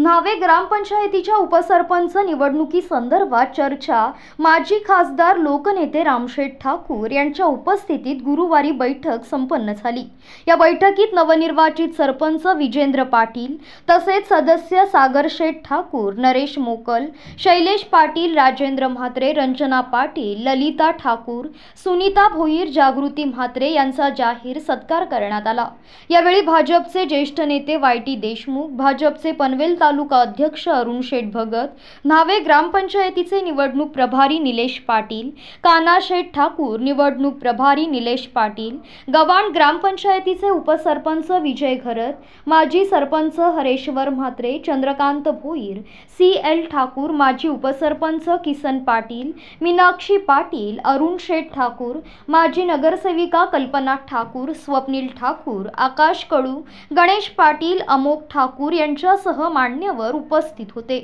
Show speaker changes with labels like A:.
A: न्हावे ग्रामपंचायतीच्या उपसरपंच निवडणुकी संदर्भात चर्चा माजी खासदार लोकनेते रामशेठ ठाकूर यांच्या उपस्थितीत गुरुवारी बैठक संपन्न झाली या बैठकीत नवनिर्वाचित सरपंच विजेंद्र पाटील तसेच सदस्य सागरशेठ ठाकूर नरेश मोकल शैलेश पाटील राजेंद्र म्हात्रे रंजना पाटील ललिता ठाकूर सुनीता भोईर जागृती म्हात्रे यांचा जाहीर सत्कार करण्यात आला यावेळी भाजपचे ज्येष्ठ नेते वाय टी देशमुख भाजपचे पनवेल तालुका अध्यक्ष अरुण शेठ भगत न्हावे ग्रामपंचायतीचे निवडणूक प्रभारी निलेश पाटील काना शेठ ठाकूर निवडणूक प्रभारी निलेश पाटील गवाण ग्रामपंचायतीचे उपसरपंच विजय घरत माजी सरपंच हरेश्वर म्हात्रे चंद्रकांत भोईर सी एल ठाकूर माजी उपसरपंच किसन पाटील मीनाक्षी पाटील अरुण शेठ ठाकूर माजी नगरसेविका कल्पना ठाकूर स्वप्नील ठाकूर आकाश कडू गणेश पाटील अमोक ठाकूर यांच्यासह मांड मांडण्यावर उपस्थित होते